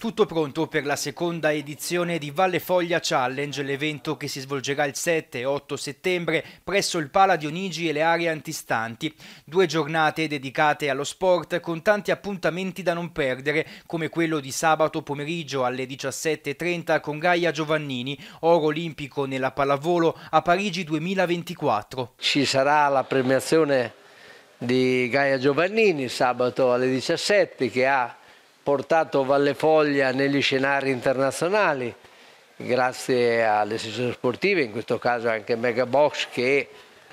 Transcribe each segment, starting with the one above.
Tutto pronto per la seconda edizione di Valle Foglia Challenge, l'evento che si svolgerà il 7 e 8 settembre presso il Pala Dionigi e le aree antistanti. Due giornate dedicate allo sport con tanti appuntamenti da non perdere, come quello di sabato pomeriggio alle 17.30 con Gaia Giovannini, oro olimpico nella pallavolo a Parigi 2024. Ci sarà la premiazione di Gaia Giovannini sabato alle 17 che ha portato Valle Foglia negli scenari internazionali, grazie alle sezioni sportive, in questo caso anche Megabox che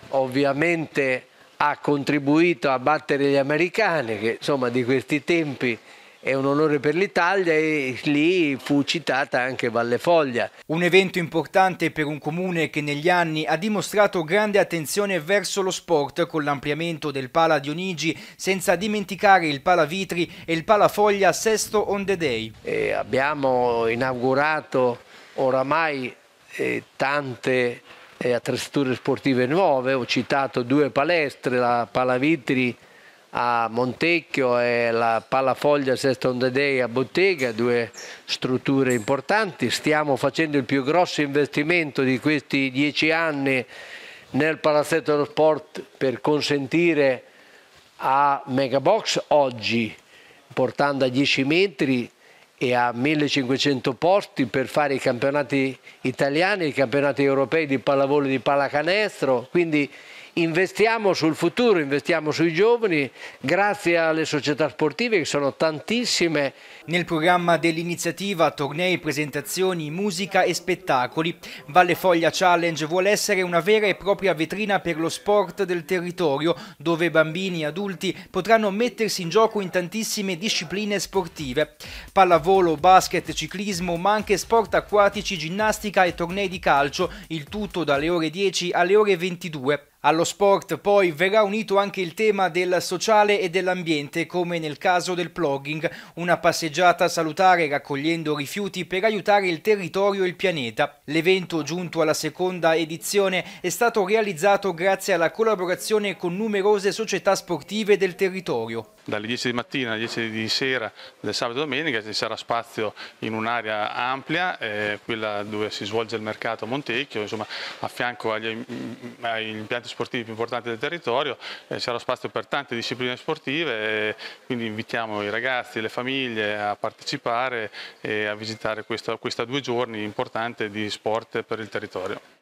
ovviamente ha contribuito a battere gli americani, che insomma di questi tempi è un onore per l'Italia e lì fu citata anche Valle Foglia. Un evento importante per un comune che negli anni ha dimostrato grande attenzione verso lo sport con l'ampliamento del Pala Dionigi senza dimenticare il Pala Vitri e il Pala Foglia Sesto on the Day. E abbiamo inaugurato oramai eh, tante eh, attrezzature sportive nuove, ho citato due palestre, la Pala Vitri a Montecchio e la Palafoglia Seston The Day a Bottega, due strutture importanti. Stiamo facendo il più grosso investimento di questi dieci anni nel palazzetto dello sport per consentire a Megabox oggi, portando a 10 metri e a 1500 posti per fare i campionati italiani, i campionati europei di pallavolo e di pallacanestro, quindi investiamo sul futuro, investiamo sui giovani, grazie alle società sportive che sono tantissime. Nel programma dell'iniziativa tornei, presentazioni, musica e spettacoli, Valle Foglia Challenge vuole essere una vera e propria vetrina per lo sport del territorio, dove bambini e adulti potranno mettersi in gioco in tantissime discipline sportive. Pallavolo, basket, ciclismo, ma anche sport acquatici, ginnastica e tornei di calcio, il tutto dalle ore 10 alle ore 22. Allo sport poi verrà unito anche il tema del sociale e dell'ambiente, come nel caso del plugging, una passeggiata salutare raccogliendo rifiuti per aiutare il territorio e il pianeta. L'evento, giunto alla seconda edizione, è stato realizzato grazie alla collaborazione con numerose società sportive del territorio. Dalle 10 di mattina alle 10 di sera del sabato e domenica ci sarà spazio in un'area ampia, eh, quella dove si svolge il mercato a Montecchio, insomma a fianco agli, agli impianti sportivi più importanti del territorio, eh, lo spazio per tante discipline sportive, e eh, quindi invitiamo i ragazzi e le famiglie a partecipare e a visitare questa, questa due giorni importante di sport per il territorio.